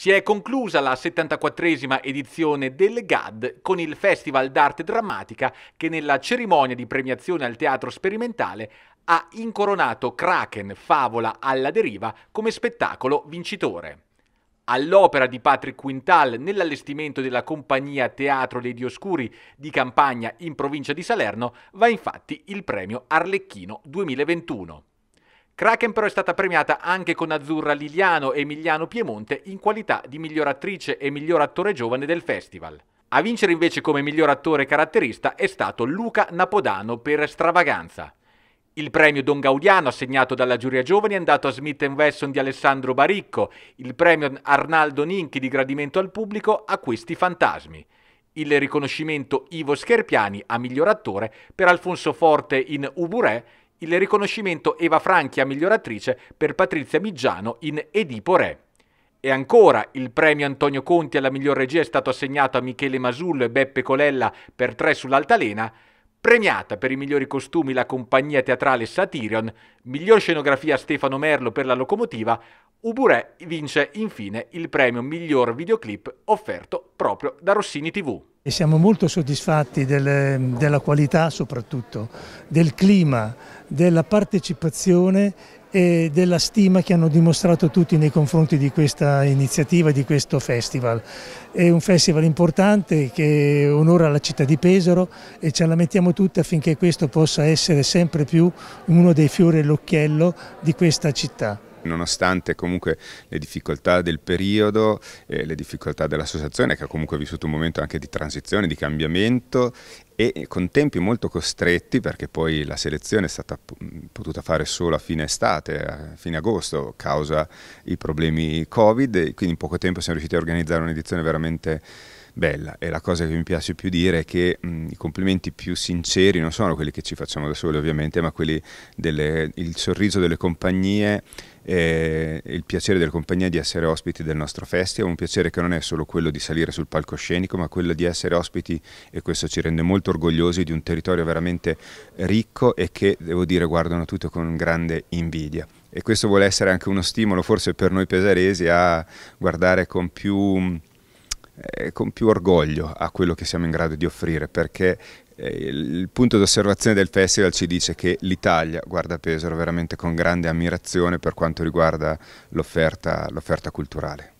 Si è conclusa la 74esima edizione del GAD con il Festival d'arte drammatica che nella cerimonia di premiazione al teatro sperimentale ha incoronato Kraken Favola alla deriva come spettacolo vincitore. All'opera di Patrick Quintal nell'allestimento della compagnia Teatro dei Dioscuri di Campagna in provincia di Salerno va infatti il premio Arlecchino 2021. Kraken però è stata premiata anche con Azzurra Liliano e Emiliano Piemonte in qualità di miglior attrice e miglior attore giovane del festival. A vincere invece come miglior attore caratterista è stato Luca Napodano per Stravaganza. Il premio Don Gaudiano assegnato dalla giuria giovani è andato a Smith Wesson di Alessandro Baricco, il premio Arnaldo Ninchi di gradimento al pubblico a questi fantasmi. Il riconoscimento Ivo Scherpiani a miglior attore per Alfonso Forte in Uburè, il riconoscimento Eva Franchi a miglior attrice per Patrizia Miggiano in Edipo Re. E ancora il premio Antonio Conti alla miglior regia è stato assegnato a Michele Masullo e Beppe Colella per Tre sull'altalena, premiata per i migliori costumi la compagnia teatrale Satirion, miglior scenografia Stefano Merlo per la locomotiva, Uburè vince infine il premio miglior videoclip offerto proprio da Rossini TV. E siamo molto soddisfatti del, della qualità soprattutto, del clima, della partecipazione e della stima che hanno dimostrato tutti nei confronti di questa iniziativa, di questo festival. È un festival importante che onora la città di Pesaro e ce la mettiamo tutta affinché questo possa essere sempre più uno dei fiori all'occhiello di questa città. Nonostante comunque le difficoltà del periodo, e le difficoltà dell'associazione che ha comunque vissuto un momento anche di transizione, di cambiamento e con tempi molto costretti perché poi la selezione è stata potuta fare solo a fine estate, a fine agosto, causa i problemi Covid, quindi in poco tempo siamo riusciti a organizzare un'edizione veramente bella e la cosa che mi piace più dire è che mh, i complimenti più sinceri non sono quelli che ci facciamo da soli ovviamente, ma quelli del sorriso delle compagnie eh, il piacere delle compagnie di essere ospiti del nostro festival, un piacere che non è solo quello di salire sul palcoscenico, ma quello di essere ospiti e questo ci rende molto orgogliosi di un territorio veramente ricco e che, devo dire, guardano tutto con grande invidia. E questo vuole essere anche uno stimolo forse per noi pesaresi a guardare con più eh, con più orgoglio a quello che siamo in grado di offrire perché eh, il punto d'osservazione del festival ci dice che l'Italia guarda Pesaro veramente con grande ammirazione per quanto riguarda l'offerta culturale.